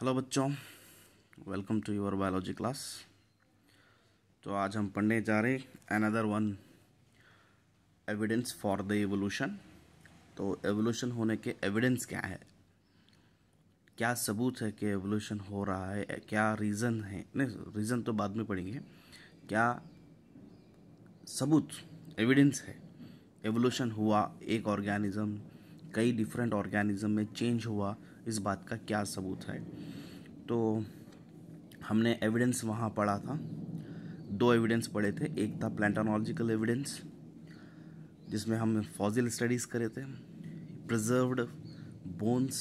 hello बच्चों welcome to your biology class तो आज हम पढ़ने जा रहे हैं another one evidence for the evolution तो एवोल्यूशन होने के एविडेंस क्या है क्या सबूत है कि एवोल्यूशन हो रहा है क्या रीज़न है नहीं रीज़न तो बाद में पढ़ेंगे क्या सबूत एविडेंस है एवोल्यूशन हुआ एक ऑर्गेनिज़म कई डिफरेंट ऑर्गेनिज़म में चेंज हुआ इस बात का क्या सबूत है तो हमने एविडेंस वहाँ पढ़ा था दो एविडेंस पढ़े थे एक था प्लान्टोलॉजिकल एविडेंस जिसमें हम फॉजिल स्टडीज़ करे थे preserved bones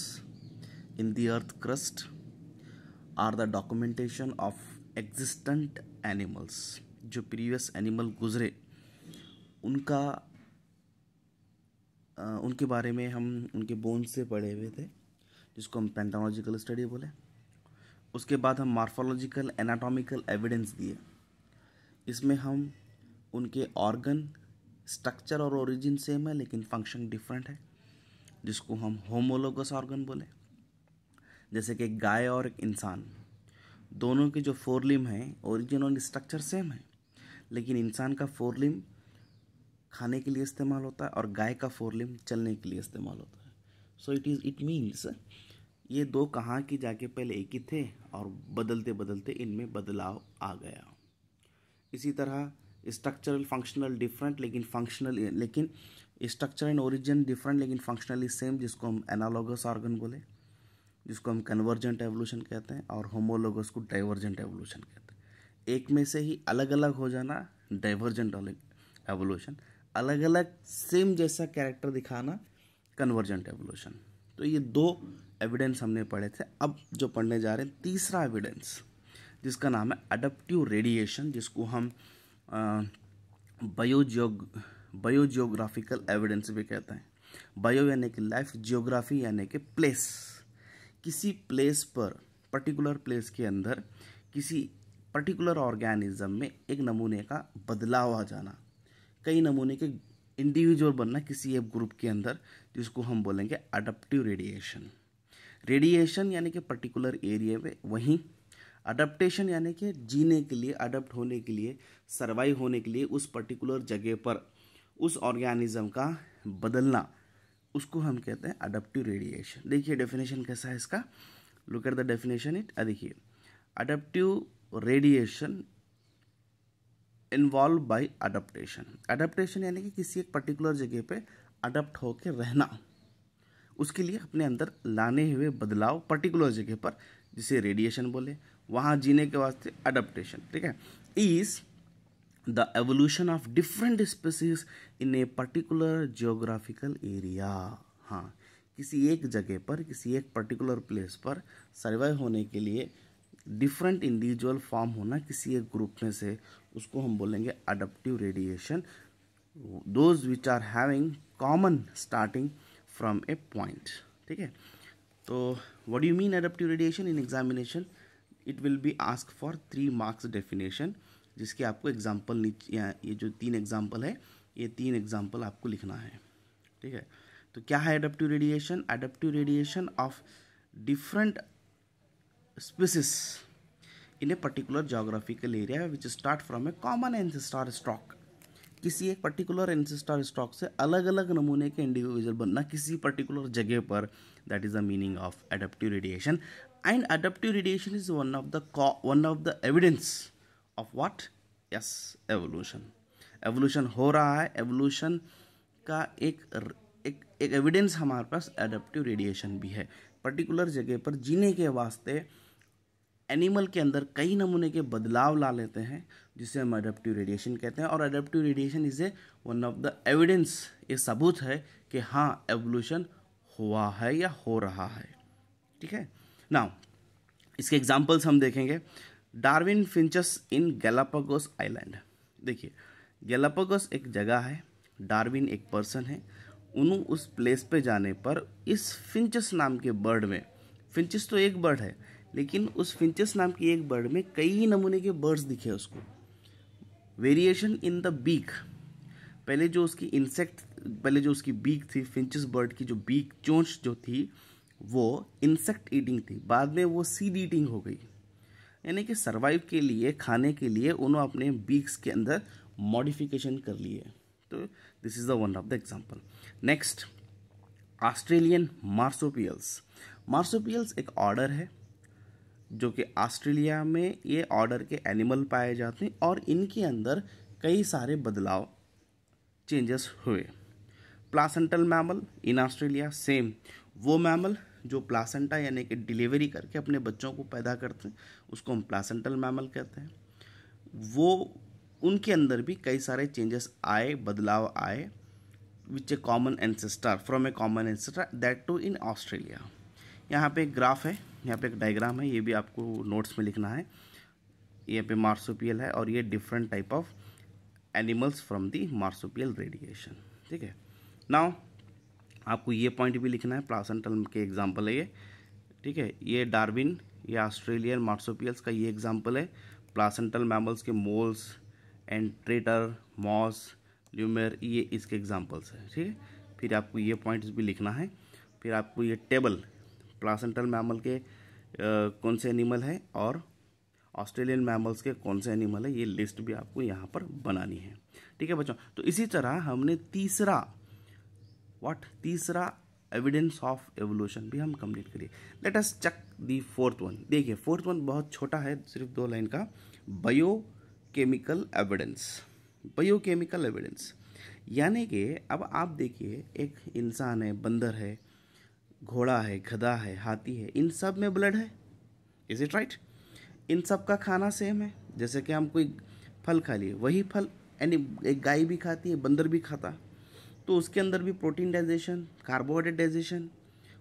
in the earth crust are the documentation of existent animals जो प्रीवियस एनिमल गुजरे उनका उनके बारे में हम उनके बोन्स से पढ़े हुए थे जिसको हम पेंटोलॉजिकल स्टडी बोले उसके बाद हम मार्फोलॉजिकल एनाटॉमिकल एविडेंस दिए इसमें हम उनके ऑर्गन स्ट्रक्चर और ओरिजिन सेम है लेकिन फंक्शन डिफरेंट है जिसको हम होमोलोगस ऑर्गन बोले जैसे कि गाय और एक इंसान दोनों के जो फोरलिम हैं ओरिजिन और स्ट्रक्चर सेम है लेकिन इंसान का फोरलिम खाने के लिए इस्तेमाल होता है और गाय का फोरलिम चलने के लिए इस्तेमाल होता है so it is it means ये दो कहाँ की जाके पहले एक ही थे और बदलते बदलते इनमें बदलाव आ गया इसी तरह स्ट्रक्चरल फंक्शनल डिफरेंट लेकिन फंक्शनल लेकिन स्ट्रक्चर एंड ओरिजिन डिफरेंट लेकिन फंक्शनली सेम जिसको हम एनालॉगस ऑर्गन बोले जिसको हम कन्वर्जेंट एवोल्यूशन कहते हैं और होमोलोगस को डाइवर्जेंट एवोल्यूशन कहते हैं एक में से ही अलग अलग हो जाना डाइवर्जेंट एवोल्यूशन अलग अलग सेम जैसा कैरेक्टर दिखाना कन्वर्जेंट एवोल्यूशन तो ये दो एविडेंस हमने पढ़े थे अब जो पढ़ने जा रहे हैं तीसरा एविडेंस जिसका नाम है अडप्टिव रेडिएशन जिसको हम बायोजियोग बायोजियोग्राफिकल एविडेंस भी कहते हैं बायो यानी कि लाइफ जियोग्राफी यानी कि प्लेस किसी प्लेस पर पर्टिकुलर प्लेस के अंदर किसी पर्टिकुलर ऑर्गेनिज्म में एक नमूने का बदलाव आ जाना कई नमूने के इंडिविजुअल बनना किसी एक ग्रुप के अंदर जिसको हम बोलेंगे अडप्टिव रेडिएशन रेडिएशन यानी कि पर्टिकुलर एरिया में वहीं अडप्टेशन यानी कि जीने के लिए अडप्ट होने के लिए सर्वाइव होने के लिए उस पर्टिकुलर जगह पर उस ऑर्गेनिज्म का बदलना उसको हम कहते हैं अडप्टिव रेडिएशन देखिए डेफिनेशन कैसा है इसका look at the definition it देखिए adaptive radiation involve by adaptation adaptation यानी कि किसी एक पर्टिकुलर जगह पे अडप्ट होकर रहना उसके लिए अपने अंदर लाने हुए बदलाव पर्टिकुलर जगह पर जिसे रेडिएशन बोले वहाँ जीने के वास्ते अडप्टेशन ठीक है is the evolution of different species in a particular geographical area हाँ किसी एक जगह पर किसी एक पर्टिकुलर प्लेस पर सर्वाइव होने के लिए डिफरेंट इंडिविजुअल फॉर्म होना किसी एक ग्रुप में से उसको हम बोलेंगे adaptive radiation those which are having common starting from a point ठीक है तो what you mean adaptive radiation in examination it will be ask for three marks definition जिसके आपको एग्जाम्पल ये जो तीन एग्जाम्पल है ये तीन एग्जाम्पल आपको लिखना है ठीक है तो क्या है adaptive radiation adaptive radiation of different species in a particular geographical area which start from a common ancestor stock किसी एक पर्टिकुलर एनसेस्टर स्टॉक से अलग अलग नमूने के इंडिविजुअल बनना किसी पर्टिकुलर जगह पर that is the meaning of adaptive radiation and adaptive radiation is one of the one of the evidence of what yes evolution evolution हो रहा है एवोल्यूशन का एक एक एक एविडेंस हमारे पास एडेप्टिव रेडिएशन भी है पर्टिकुलर जगह पर जीने के वास्ते एनिमल के अंदर कई नमूने के बदलाव ला लेते हैं जिसे हम अडेप्टिव रेडिएशन कहते हैं और adaptive radiation is a one of the evidence ये सबूत है कि हाँ एवोल्यूशन हुआ है या हो रहा है ठीक है ना इसके एग्जाम्पल्स हम देखेंगे Darwin finches in Galapagos island देखिए गैलापागोस एक जगह है डार्विन एक पर्सन है उन्होंने उस प्लेस पे जाने पर इस फिंचस नाम के बर्ड में फिंचस तो एक बर्ड है लेकिन उस फिंचस नाम की एक बर्ड में कई नमूने के बर्ड्स दिखे उसको वेरिएशन इन द बीक पहले जो उसकी इंसेक्ट पहले जो उसकी बीक थी फिंचस बर्ड की जो बीक चोंच जो थी वो इंसेक्ट ईटिंग थी बाद में वो सीड ईटिंग हो गई यानी कि सर्वाइव के लिए खाने के लिए उन्होंने अपने बीक्स के अंदर मॉडिफिकेशन कर लिए तो this is the one of the example next Australian marsupials marsupials एक ऑर्डर है जो कि ऑस्ट्रेलिया में ये ऑर्डर के एनिमल पाए जाते हैं और इनके अंदर कई सारे बदलाव चेंजेस हुए placental mammal in Australia same वो मैमल जो प्लासेंटा यानी कि डिलीवरी करके अपने बच्चों को पैदा करते हैं उसको हम प्लासेंटल मैमल कहते हैं वो उनके अंदर भी कई सारे चेंजेस आए बदलाव आए which a common ancestor from a common ancestor that to in Australia यहाँ पे एक ग्राफ है यहाँ पे एक डायग्राम है ये भी आपको नोट्स में लिखना है यहाँ पे मार्सोपियल है और ये different type of animals from the marsupial radiation ठीक है नाउ आपको ये पॉइंट भी लिखना है प्लासेंटल के एग्जाम्पल है ये ठीक है ये डार्विन या ऑस्ट्रेलियन मार्सोपियल्स का ये एग्जाम्पल है प्लासेंटल मैमल्स के moles and anteater mouse lemur ये इसके एग्जाम्पल्स हैं ठीक है फिर आपको ये पॉइंट्स भी लिखना है फिर आपको ये टेबल प्लासेंटल मैमल के कौन से एनिमल हैं और ऑस्ट्रेलियन मैमल्स के कौन से एनिमल है ये लिस्ट भी आपको यहाँ पर बनानी है ठीक है बच्चों तो इसी तरह हमने तीसरा व्हाट तीसरा एविडेंस ऑफ एवोल्यूशन भी हम कंप्लीट करिए let us check the fourth one देखिए फोर्थ वन बहुत छोटा है सिर्फ दो लाइन का biochemical evidence biochemical evidence यानी कि अब आप देखिए एक इंसान है बंदर है घोड़ा है गधा है हाथी है इन सब में ब्लड है इज इट राइट इन सब का खाना सेम है जैसे कि हम कोई फल खा लिए वही फल यानी एक गाय भी खाती है बंदर भी खाता तो उसके अंदर भी प्रोटीन डाइजेशन कार्बोहाइड्रेट डाइजेशन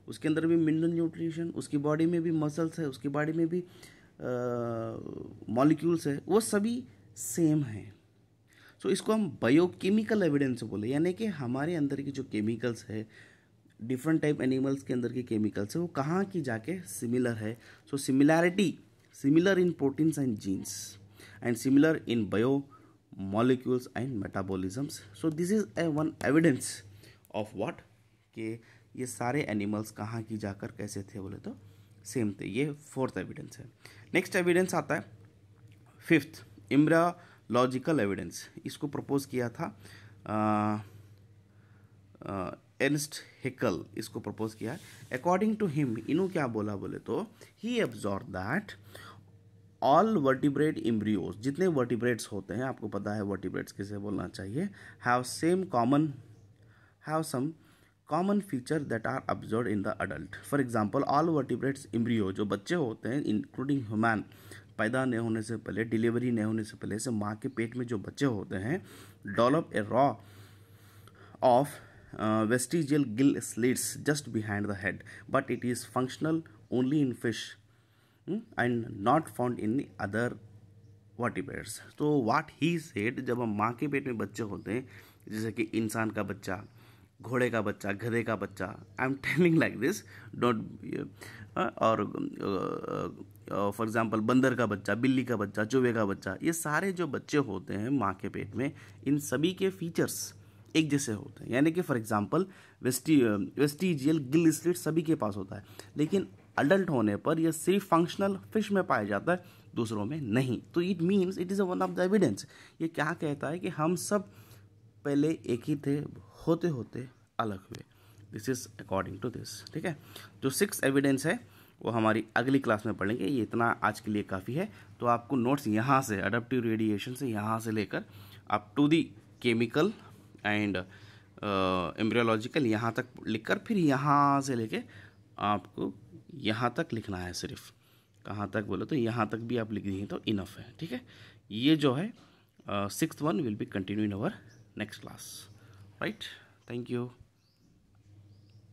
उसके अंदर भी मिनरल न्यूट्रिशन उसकी बॉडी में भी मसल्स है उसकी बॉडी में भी मॉलिक्यूल्स है वो सभी सेम हैं सो so, इसको हम बायोकेमिकल एविडेंस बोले यानी कि हमारे अंदर की जो केमिकल्स है डिफरेंट टाइप एनिमल्स के अंदर के केमिकल्स है वो कहाँ की जाके सिमिलर है so similarity similar in proteins and genes and similar in biomolecules and metabolisms so this is a one evidence of what के ये सारे एनिमल्स कहाँ की जाकर कैसे थे बोले तो सेम थे ये फोर्थ एविडेंस है नेक्स्ट एविडेंस आता है फिफ्थ इम्ब्रियोलॉजिकल एविडेंस इसको प्रपोज किया था एनस्ट हेकल इसको प्रपोज किया है अकॉर्डिंग टू हिम इन्हों क्या बोला बोले तो he observe that all vertebrate embryos जितने वर्टिब्रेड्स होते हैं आपको पता है वर्टिब्रेड्स किसे बोलना चाहिए have same common have some common feature that are observe in the adult for example all vertebrates embryo जो बच्चे होते हैं इंक्लूडिंग ह्यूमैन पैदा नहीं होने से पहले डिलीवरी नहीं होने से पहले से माँ के पेट में जो बच्चे होते हैं develop a row of Uh, vestigial gill slits just behind the head but it is functional only in fish hmm, and not found in other vertebrates तो वाट ही सेड जब हम माँ के पेट में बच्चे होते हैं जैसे कि इंसान का बच्चा घोड़े का बच्चा गधे का बच्चा I am telling like this don't और फॉर uh, एग्जांपल uh, बंदर का बच्चा बिल्ली का बच्चा चूहे का बच्चा ये सारे जो बच्चे होते हैं माँ के पेट में इन सभी के फीचर्स एक जैसे होते हैं यानी कि for example vesti vestigial gill slit सभी के पास होता है लेकिन अडल्ट होने पर यह सिर्फ फंक्शनल फिश में पाया जाता है दूसरों में नहीं तो it means it is a one of the evidence ये क्या कहता है कि हम सब पहले एक ही थे होते होते अलग हुए this is according to this ठीक है जो सिक्स एविडेंस है वो हमारी अगली क्लास में पढ़ेंगे ये इतना आज के लिए काफ़ी है तो आपको नोट्स यहाँ से अडप्टिव रेडिएशन से यहाँ से लेकर up to the chemical and embryological uh, यहाँ तक लिखकर फिर यहाँ से लेके आपको यहाँ तक लिखना है सिर्फ कहाँ तक बोलो तो यहाँ तक भी आप लिख दिए तो इनफ है ठीक है ये जो है six one will be continue in our next class right thank you